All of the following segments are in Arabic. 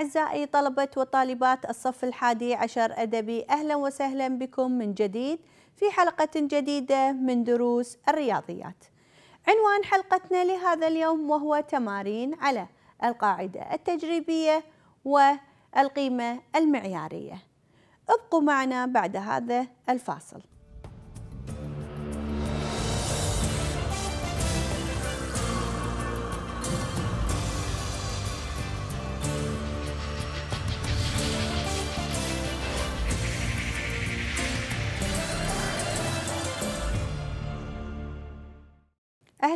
أعزائي طلبة وطالبات الصف الحادي عشر أدبي أهلا وسهلا بكم من جديد في حلقة جديدة من دروس الرياضيات عنوان حلقتنا لهذا اليوم وهو تمارين على القاعدة التجريبية والقيمة المعيارية ابقوا معنا بعد هذا الفاصل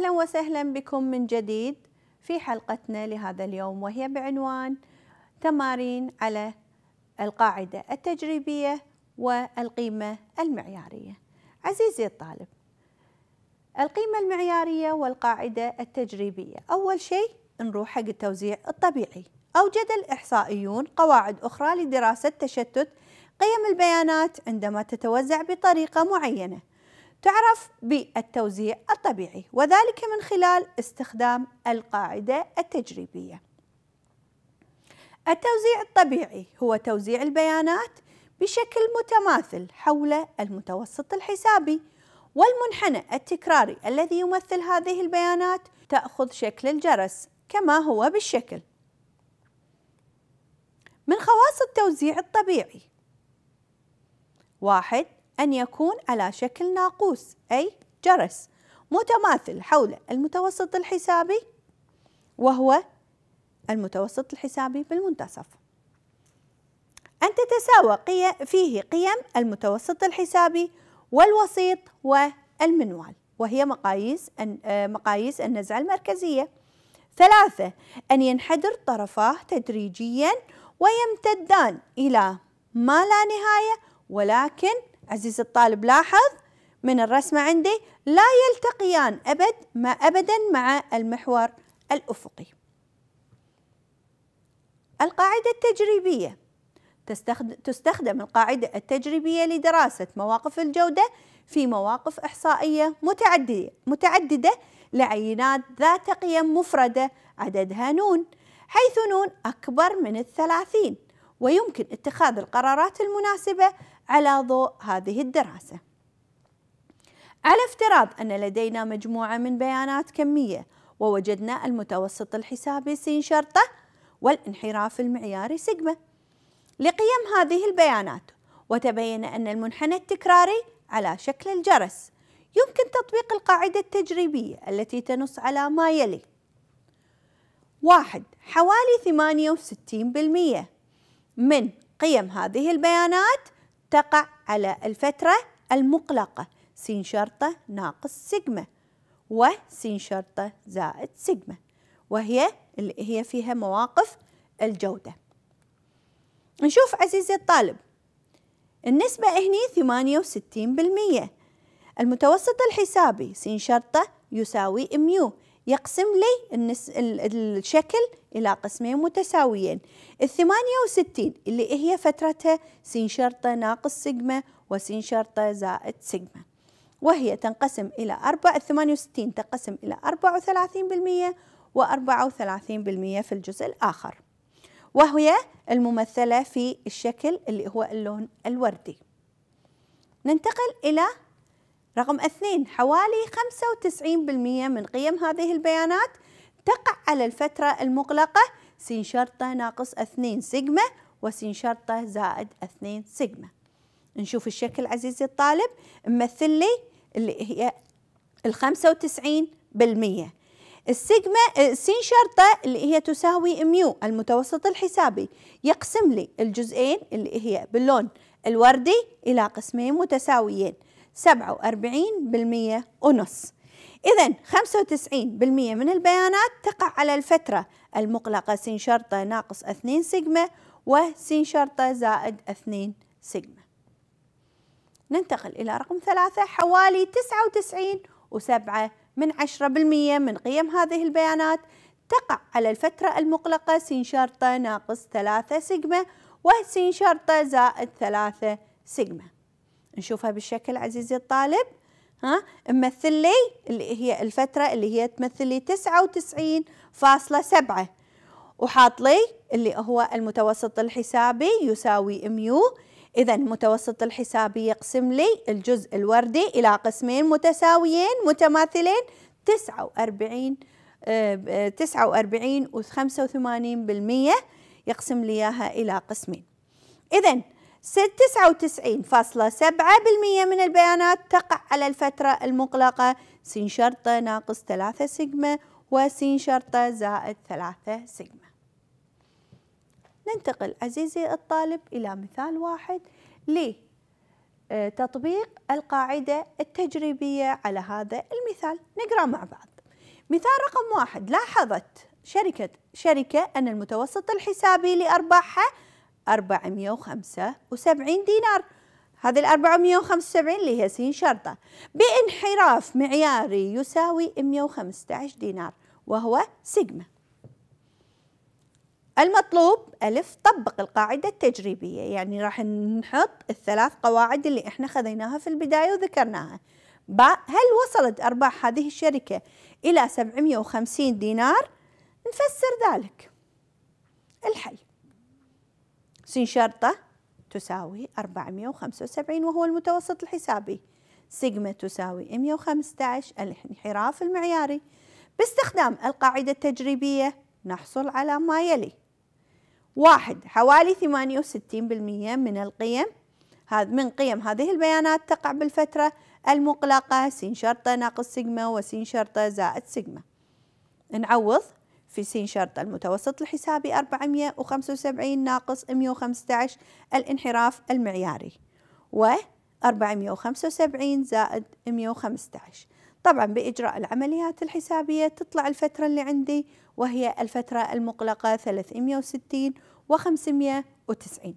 أهلا وسهلا بكم من جديد في حلقتنا لهذا اليوم وهي بعنوان تمارين على القاعدة التجريبية والقيمة المعيارية عزيزي الطالب القيمة المعيارية والقاعدة التجريبية أول شيء نروح حق التوزيع الطبيعي أوجد الإحصائيون قواعد أخرى لدراسة تشتت قيم البيانات عندما تتوزع بطريقة معينة تعرف بالتوزيع الطبيعي وذلك من خلال استخدام القاعدة التجريبية. التوزيع الطبيعي هو توزيع البيانات بشكل متماثل حول المتوسط الحسابي والمنحنى التكراري الذي يمثل هذه البيانات تأخذ شكل الجرس كما هو بالشكل. من خواص التوزيع الطبيعي واحد أن يكون على شكل ناقوس أي جرس متماثل حول المتوسط الحسابي وهو المتوسط الحسابي بالمنتصف أن تتساوى فيه قيم المتوسط الحسابي والوسيط والمنوال وهي مقاييس آه، مقاييس النزعة المركزية ثلاثة أن ينحدر طرفاه تدريجيا ويمتدان إلى ما لا نهاية ولكن عزيزي الطالب لاحظ من الرسمة عندي لا يلتقيان أبد ما أبدا مع المحور الأفقي القاعدة التجريبية تستخدم القاعدة التجريبية لدراسة مواقف الجودة في مواقف إحصائية متعددة, متعددة لعينات ذات قيم مفردة عددها نون حيث نون أكبر من الثلاثين ويمكن اتخاذ القرارات المناسبة على ضوء هذه الدراسة على افتراض أن لدينا مجموعة من بيانات كمية ووجدنا المتوسط الحسابي س شرطه والانحراف المعياري سيجما لقيم هذه البيانات وتبين أن المنحنى التكراري على شكل الجرس يمكن تطبيق القاعدة التجريبية التي تنص على ما يلي واحد حوالي 68% من قيم هذه البيانات تقع على الفترة المقلقة س شرطة ناقص سيجما س شرطة زائد سيجما وهي اللي هي فيها مواقف الجودة نشوف عزيزي الطالب النسبة هني 68% المتوسط الحسابي س شرطة يساوي ميو يقسم لي النس... الشكل إلى قسمين متساويين الثمانية وستين اللي هي فترتها سين شرطة ناقص سيجما وسين شرطة زائد سيجما وهي تنقسم إلى أربع الثمانية وستين تنقسم إلى أربعة وثلاثين بالمية وأربعة وثلاثين بالمية في الجزء الآخر وهي الممثلة في الشكل اللي هو اللون الوردي ننتقل إلى رقم اثنين حوالي 95% من قيم هذه البيانات تقع على الفترة المغلقة سين شرطة ناقص اثنين سيجما وسين شرطة زائد اثنين سيجما نشوف الشكل عزيزي الطالب ممثل لي اللي هي وتسعين بالمية السيجما سين شرطة اللي هي تساوي ميو المتوسط الحسابي يقسم لي الجزئين اللي هي باللون الوردي إلى قسمين متساويين 47% ونص إذا 95% من البيانات تقع على الفترة المقلقة سين شرطة ناقص 2 سيجما وسين شرطة زائد 2 سيجما ننتقل إلى رقم ثلاثة حوالي 99 وسبعة من عشرة بالمية من قيم هذه البيانات تقع على الفترة المقلقة سين شرطة ناقص ثلاثة سيجما وسين شرطة زائد ثلاثة سيجما نشوفها بالشكل عزيزي الطالب ها ممثل لي اللي هي الفترة اللي هي تمثل لي تسعة وتسعين فاصلة سبعة وحاط لي اللي هو المتوسط الحسابي يساوي ميو إذا المتوسط الحسابي يقسم لي الجزء الوردي إلى قسمين متساويين متماثلين تسعة وأربعين آه، تسعة وأربعين وخمسة وثمانين بالمية يقسم لي إياها إلى قسمين إذا 99.7% من البيانات تقع على الفترة المغلقة س شرطة ناقص 3 سيجما وسين شرطة زائد 3 سيجما ننتقل عزيزي الطالب إلى مثال واحد لتطبيق آه، القاعدة التجريبية على هذا المثال نقرأ مع بعض مثال رقم واحد لاحظت شركة شركة أن المتوسط الحسابي لأرباحها 475 دينار هذه ال 475 اللي هي س شرطة بانحراف معياري يساوي 115 دينار وهو سيجما المطلوب ألف طبق القاعدة التجريبية يعني راح نحط الثلاث قواعد اللي احنا خذيناها في البداية وذكرناها باء هل وصلت أرباح هذه الشركة إلى 750 دينار؟ نفسر ذلك الحل س شرطة تساوي 475 وهو المتوسط الحسابي سيجما تساوي 115 الانحراف المعياري باستخدام القاعدة التجريبية نحصل على ما يلي واحد حوالي 68% من القيم هذا من قيم هذه البيانات تقع بالفترة المقلقة س شرطة ناقص سيجما وس شرطة زائد سيجما نعوض في س شرط المتوسط الحسابي 475 ناقص 115 الانحراف المعياري و 475 زائد 115 طبعا بإجراء العمليات الحسابية تطلع الفترة اللي عندي وهي الفترة المغلقة 360 و 590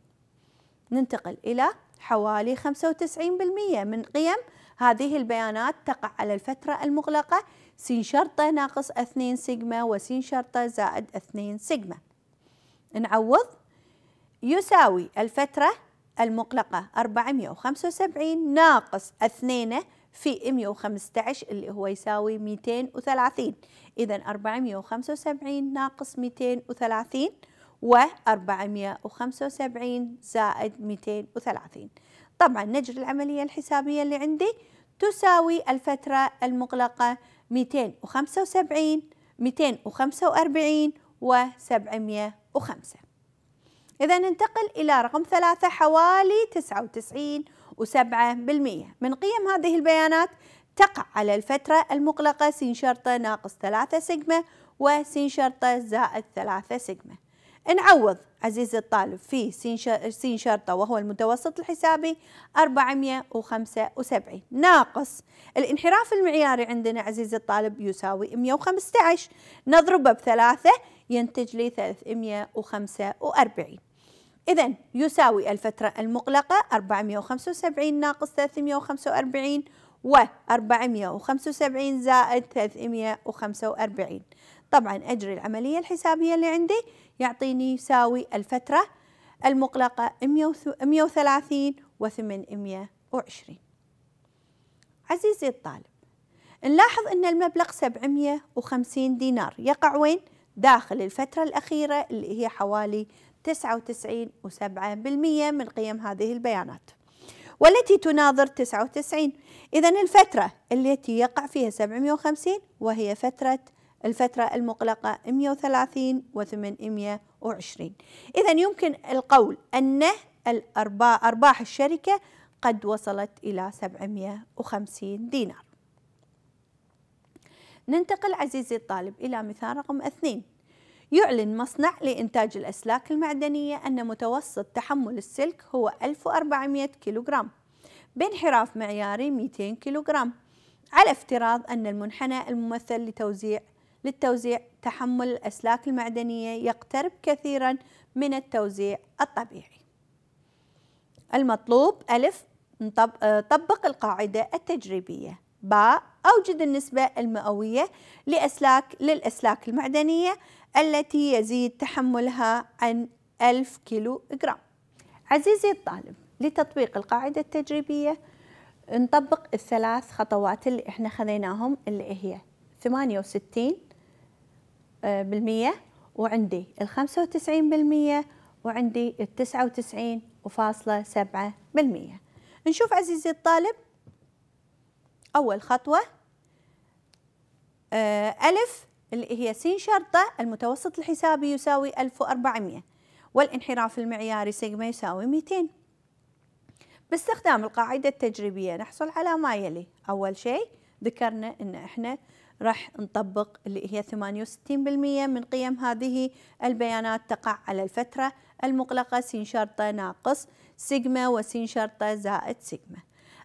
ننتقل إلى حوالي 95% من قيم هذه البيانات تقع على الفترة المغلقة س شرطة ناقص اثنين سيجما وس شرطة زائد اثنين سيجما نعوض يساوي الفترة المطلقة 475 ناقص اثنين في 115 اللي هو يساوي 230 إذا 475 ناقص 230 و 475 زائد 230 طبعا نجري العملية الحسابية اللي عندي تساوي الفترة المغلقة 275 245 و 705 إذا ننتقل إلى رقم ثلاثة حوالي 99 و7% من قيم هذه البيانات تقع على الفترة المقلقة سين شرطة ناقص ثلاثة سيجما وسين شرطة زائد ثلاثة سيجما نعوض عزيز الطالب في سين شرطة وهو المتوسط الحسابي 475 ناقص الانحراف المعياري عندنا عزيز الطالب يساوي 115 نضربه بثلاثة ينتج لي 345 إذا يساوي الفترة المغلقة 475 ناقص 345 و 475 زائد 345 طبعا أجري العملية الحسابية اللي عندي يعطيني يساوي الفترة المقلقة 130 و 820 عزيزي الطالب نلاحظ أن المبلغ 750 دينار يقع وين؟ داخل الفترة الأخيرة اللي هي حوالي 99.7% من قيم هذه البيانات والتي تناظر 99 إذا الفترة التي يقع فيها 750 وهي فترة الفترة المغلقة 130 و 820 إذا يمكن القول أن أرباح الشركة قد وصلت إلى 750 دينار ننتقل عزيزي الطالب إلى مثال رقم اثنين يعلن مصنع لإنتاج الأسلاك المعدنية أن متوسط تحمل السلك هو 1400 كيلوغرام بانحراف معياري 200 كيلوغرام على افتراض أن المنحنى الممثل لتوزيع للتوزيع تحمل الأسلاك المعدنية يقترب كثيرا من التوزيع الطبيعي المطلوب ألف طبق القاعدة التجريبية باء أوجد النسبة المئوية لأسلاك للأسلاك المعدنية التي يزيد تحملها عن 1000 كيلو جرام عزيزي الطالب لتطبيق القاعدة التجريبية نطبق الثلاث خطوات اللي احنا خذيناهم اللي هي 68 بالمية وعندي الخمسة وتسعين بالمية وعندي التسعة وتسعين وفاصلة سبعة بالمية نشوف عزيزي الطالب أول خطوة آه، ألف اللي هي س شرطة المتوسط الحسابي يساوي 1400 والانحراف المعياري سيجما يساوي 200 باستخدام القاعدة التجريبية نحصل على ما يلي أول شيء ذكرنا أن إحنا راح نطبق اللي هي 68% من قيم هذه البيانات تقع على الفترة المغلقة سين شرطة ناقص سيجما وسين شرطة زائد سيجما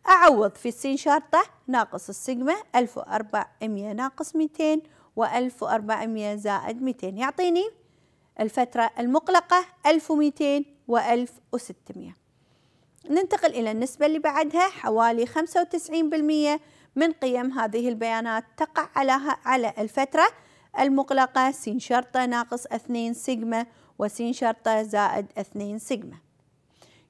أعوض في السين شرطة ناقص السيجما 1400 ناقص 200 و1400 زائد 200 يعطيني الفترة المغلقة 1200 و1600 ننتقل إلى النسبة اللي بعدها حوالي 95% من قيم هذه البيانات تقع على على الفترة المغلقة س شرطة ناقص 2 سيجما وس شرطة زائد 2 سيجما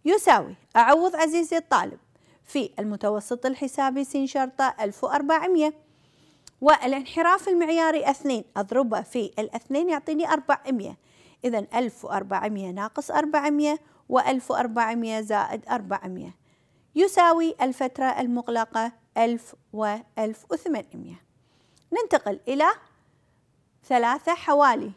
يساوي أعوض عزيزي الطالب في المتوسط الحسابي س شرطة 1400 والانحراف المعياري 2 أضربه في الاثنين يعطيني 400 إذا 1400 ناقص 400 و1400 زائد 400 يساوي الفترة المغلقة ألف وألف وثمانمية ننتقل إلى ثلاثة حوالي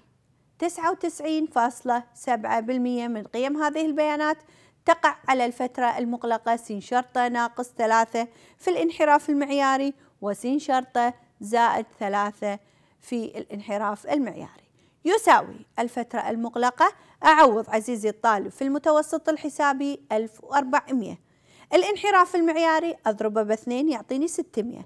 تسعة وتسعين فاصلة سبعة بالمية من قيم هذه البيانات تقع على الفترة المغلقة س شرطة ناقص ثلاثة في الانحراف المعياري وسين شرطة زائد ثلاثة في الانحراف المعياري يساوي الفترة المغلقة أعوض عزيزي الطالب في المتوسط الحسابي 1400 الانحراف المعياري أضربه باثنين يعطيني 600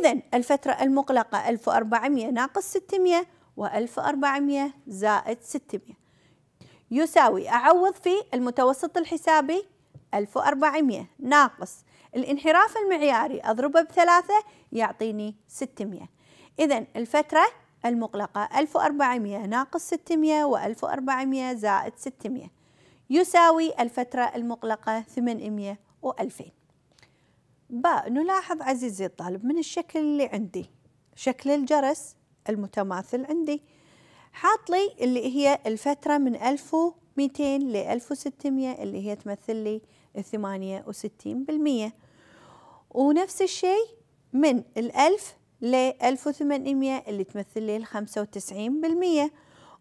إذا الفترة المغلقة 1400 ناقص 600 و1400 زائد 600 يساوي أعوض في المتوسط الحسابي 1400 ناقص الانحراف المعياري أضربه بثلاثة يعطيني 600 إذا الفترة المغلقة 1400 ناقص 600 و1400 زائد 600 يساوي الفترة المغلقة 800 و2000 باء نلاحظ عزيزي الطالب من الشكل اللي عندي شكل الجرس المتماثل عندي حاط لي اللي هي الفترة من 1200 ل 1600 اللي هي تمثل لي 68% ونفس الشيء من ال 1000 ل 1800 اللي تمثل لي 95%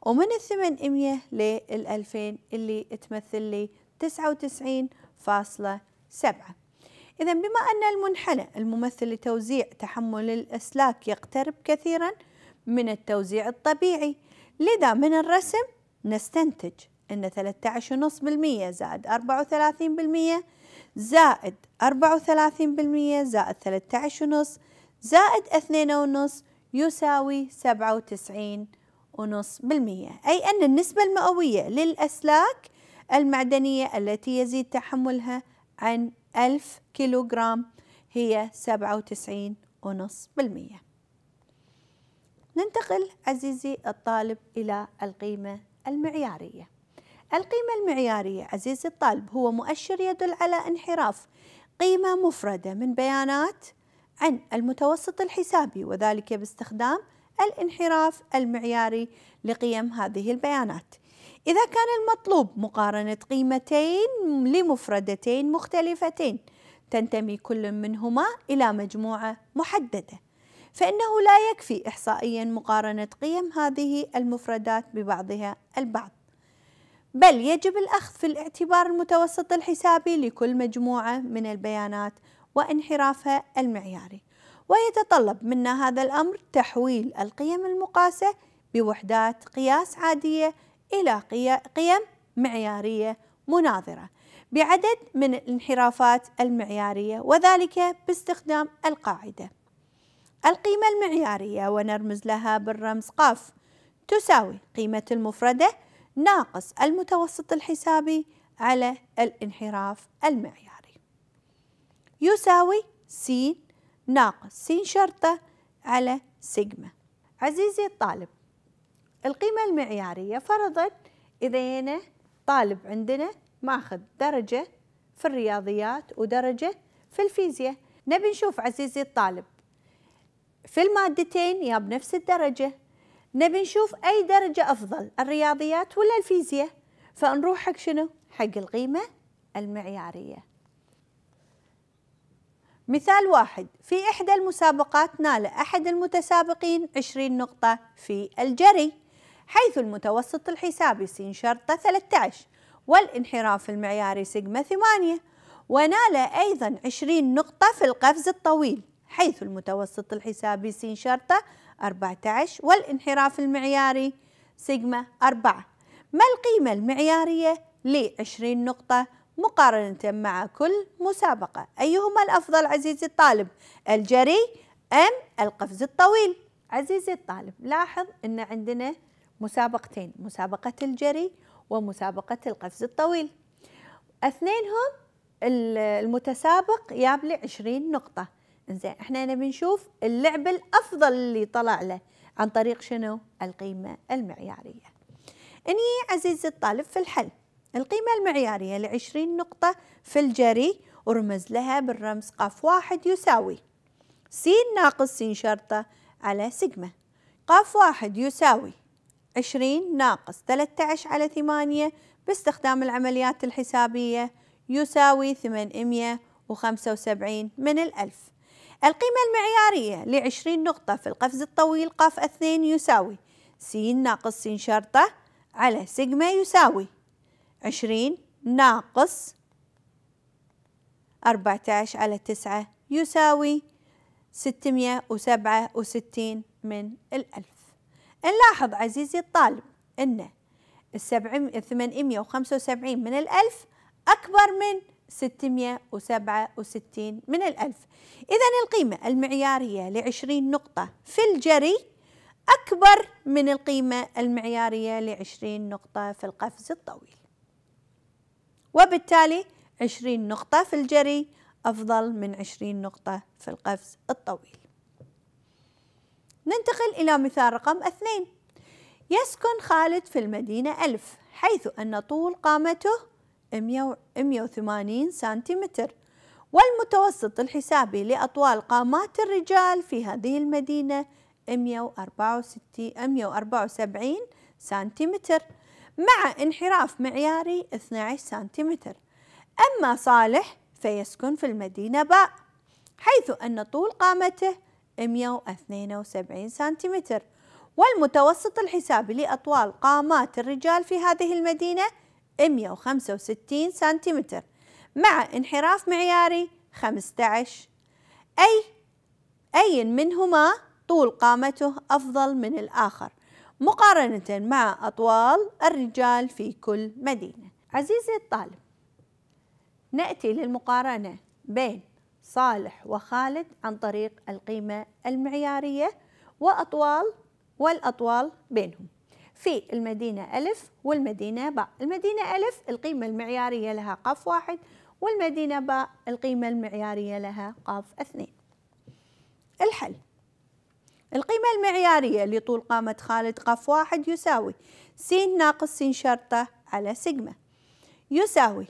ومن ال 800 لل 2000 اللي تمثل لي 99.5% سبعة إذا بما أن المنحنى الممثل لتوزيع تحمل الأسلاك يقترب كثيرا من التوزيع الطبيعي لذا من الرسم نستنتج أن 13.5% زائد 34% زائد 34% زائد 13.5 زائد 2.5 يساوي 97.5% أي أن النسبة المئوية للأسلاك المعدنية التي يزيد تحملها عن 1000 كيلوغرام هي 97.5% ننتقل عزيزي الطالب إلى القيمة المعيارية القيمة المعيارية عزيزي الطالب هو مؤشر يدل على انحراف قيمة مفردة من بيانات عن المتوسط الحسابي وذلك باستخدام الانحراف المعياري لقيم هذه البيانات إذا كان المطلوب مقارنة قيمتين لمفردتين مختلفتين تنتمي كل منهما إلى مجموعة محددة فإنه لا يكفي إحصائيا مقارنة قيم هذه المفردات ببعضها البعض بل يجب الأخذ في الاعتبار المتوسط الحسابي لكل مجموعة من البيانات وانحرافها المعياري ويتطلب منا هذا الأمر تحويل القيم المقاسة بوحدات قياس عادية إلى قيم معيارية مناظرة بعدد من الانحرافات المعيارية وذلك باستخدام القاعدة القيمة المعيارية ونرمز لها بالرمز قاف تساوي قيمة المفردة ناقص المتوسط الحسابي على الانحراف المعياري يساوي س ناقص س شرطة على سيجما عزيزي الطالب القيمة المعيارية فرضا إذا أنا طالب عندنا ماخذ درجة في الرياضيات ودرجة في الفيزياء نبي نشوف عزيزي الطالب في المادتين يا بنفس الدرجة نبي نشوف أي درجة أفضل الرياضيات ولا الفيزياء فنروح حق شنو حق القيمة المعيارية مثال واحد في إحدى المسابقات نال أحد المتسابقين 20 نقطة في الجري حيث المتوسط الحسابي س شرطة 13 والانحراف المعياري سيجما 8 ونال أيضا 20 نقطة في القفز الطويل حيث المتوسط الحسابي س شرطة 14 والانحراف المعياري سيجما 4 ما القيمة المعيارية ل 20 نقطة مقارنة مع كل مسابقة أيهما الأفضل عزيزي الطالب الجري أم القفز الطويل عزيزي الطالب لاحظ أن عندنا مسابقتين مسابقة الجري ومسابقة القفز الطويل اثنينهم المتسابق جاب لي 20 نقطة زين احنا نبي نشوف اللعب الافضل اللي طلع له عن طريق شنو القيمة المعيارية اني عزيزي الطالب في الحل القيمة المعيارية لعشرين نقطة في الجري ورمز لها بالرمز قاف واحد يساوي سين ناقص سين شرطة على سجمة قاف واحد يساوي 20 ناقص 13 على 8 باستخدام العمليات الحسابية يساوي 875 من الألف القيمة المعيارية لعشرين نقطة في القفز الطويل قاف اثنين يساوي س ناقص س شرطة على سيجما يساوي عشرين ناقص أربعة عشر على تسعة يساوي ستمية وسبعة وستين من الألف نلاحظ عزيزي الطالب أن وخمسة وسبعين من الألف أكبر من ستمية وسبعة وستين من الألف إذا القيمة المعيارية لعشرين نقطة في الجري أكبر من القيمة المعيارية لعشرين نقطة في القفز الطويل وبالتالي عشرين نقطة في الجري أفضل من عشرين نقطة في القفز الطويل ننتقل إلى مثال رقم اثنين يسكن خالد في المدينة ألف حيث أن طول قامته 180 سنتيمتر والمتوسط الحسابي لأطوال قامات الرجال في هذه المدينة 164 174 سنتيمتر مع انحراف معياري 12 سنتيمتر أما صالح فيسكن في المدينة باء حيث أن طول قامته 172 سنتيمتر والمتوسط الحسابي لأطوال قامات الرجال في هذه المدينة 165 سنتيمتر مع انحراف معياري 15 أي أي منهما طول قامته أفضل من الآخر مقارنة مع أطوال الرجال في كل مدينة عزيزي الطالب نأتي للمقارنة بين صالح وخالد عن طريق القيمة المعيارية وأطوال والأطوال بينهم في المدينة ألف والمدينة باء المدينة ألف القيمة المعيارية لها قاف واحد والمدينة باء القيمة المعيارية لها قاف اثنين الحل القيمة المعيارية لطول قامة خالد قاف واحد يساوي س ناقص س شرطة على سيجما يساوي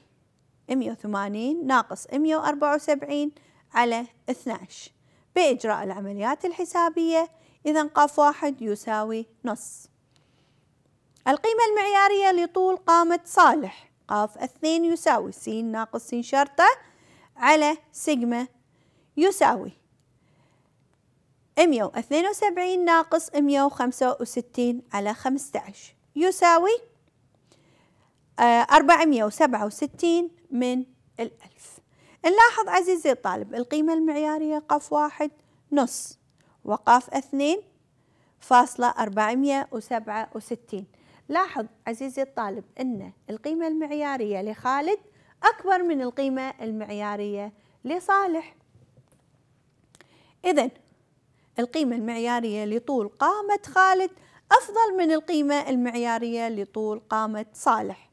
180 ناقص 174 على 12 بإجراء العمليات الحسابية إذا قاف واحد يساوي نص القيمة المعيارية لطول قامة صالح قاف اثنين يساوي س ناقص س شرطة على سيجما يساوي 172 ناقص 165 على 15 يساوي 467 آه، من الألف نلاحظ عزيزي الطالب القيمة المعيارية قف واحد نص وقاف اثنين فاصلة أربعمية وسبعة وستين لاحظ عزيزي الطالب أن القيمة المعيارية لخالد أكبر من القيمة المعيارية لصالح إذا القيمة المعيارية لطول قامة خالد أفضل من القيمة المعيارية لطول قامة صالح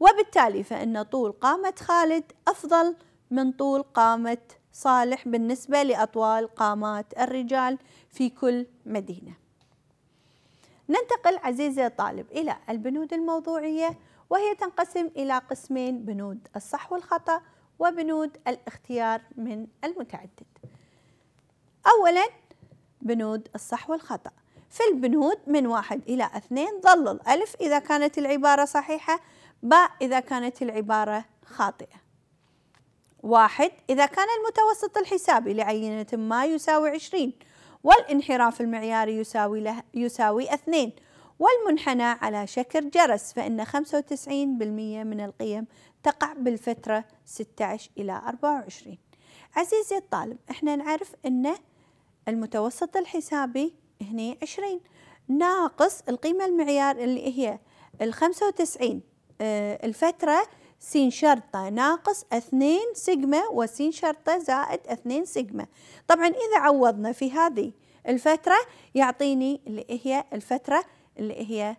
وبالتالي فإن طول قامة خالد أفضل من طول قامة صالح بالنسبة لأطوال قامات الرجال في كل مدينة ننتقل عزيزي طالب إلى البنود الموضوعية وهي تنقسم إلى قسمين بنود الصح والخطأ وبنود الاختيار من المتعدد أولا بنود الصح والخطأ في البنود من واحد إلى اثنين ظل الألف إذا كانت العبارة صحيحة باء إذا كانت العبارة خاطئة واحد إذا كان المتوسط الحسابي لعينة ما يساوي 20 والانحراف المعياري يساوي, له يساوي 2 والمنحنى على شكل جرس فإن 95% من القيم تقع بالفترة 16 إلى 24 عزيزي الطالب احنا نعرف أن المتوسط الحسابي هنا 20 ناقص القيمة المعيار اللي هي ال 95 آه، الفترة س شرطة ناقص 2 سيجما وس شرطة زائد 2 سيجما طبعا إذا عوضنا في هذه الفترة يعطيني اللي هي الفترة اللي هي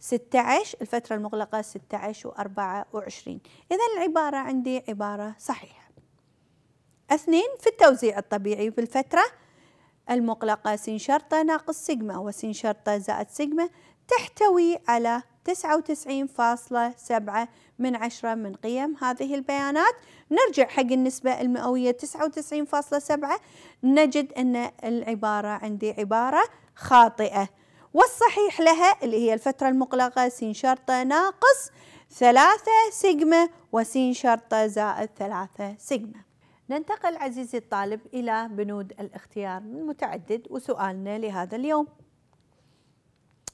16 الفترة المغلقة 16 و24 إذا العبارة عندي عبارة صحيحة اثنين في التوزيع الطبيعي في الفترة المغلقة س شرطة ناقص سيجما وس شرطة زائد سيجما تحتوي على 99.7 من عشرة من قيم هذه البيانات نرجع حق النسبة المئوية 99.7 نجد أن العبارة عندي عبارة خاطئة والصحيح لها اللي هي الفترة المقلقة سين شرطة ناقص ثلاثة سيجما وسين شرطة زائد ثلاثة سيجما ننتقل عزيزي الطالب إلى بنود الاختيار المتعدد وسؤالنا لهذا اليوم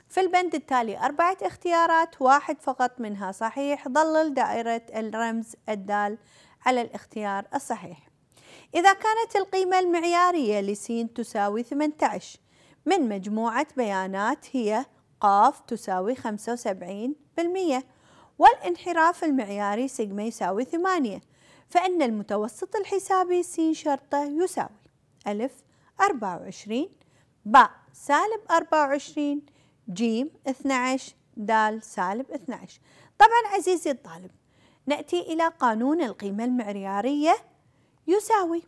في البند التالي أربعة اختيارات واحد فقط منها صحيح ظلل دائرة الرمز الدال على الاختيار الصحيح إذا كانت القيمة المعيارية لسين تساوي 18 من مجموعة بيانات هي قاف تساوي 75% والانحراف المعياري سيجما يساوي 8 فإن المتوسط الحسابي س شرطة يساوي ألف 24 باء سالب 24 ج 12 د سالب 12 طبعا عزيزي الطالب نأتي إلى قانون القيمة المعيارية يساوي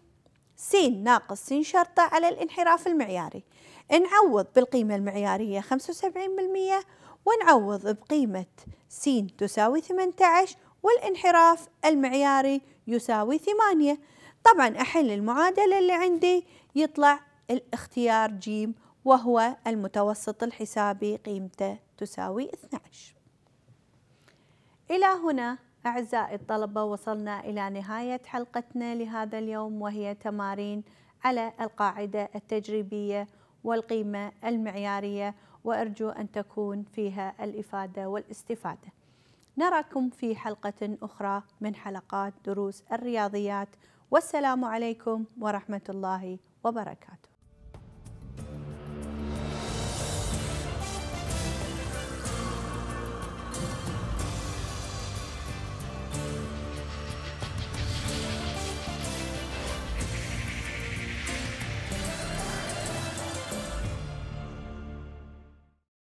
س ناقص س شرطة على الانحراف المعياري نعوض بالقيمة المعيارية 75% ونعوض بقيمة س تساوي 18 والانحراف المعياري يساوي 8 طبعا أحل المعادلة اللي عندي يطلع الاختيار جيم وهو المتوسط الحسابي قيمته تساوي 12 إلى هنا أعزائي الطلبة وصلنا إلى نهاية حلقتنا لهذا اليوم وهي تمارين على القاعدة التجريبية والقيمة المعيارية وأرجو أن تكون فيها الإفادة والاستفادة نراكم في حلقة أخرى من حلقات دروس الرياضيات والسلام عليكم ورحمة الله وبركاته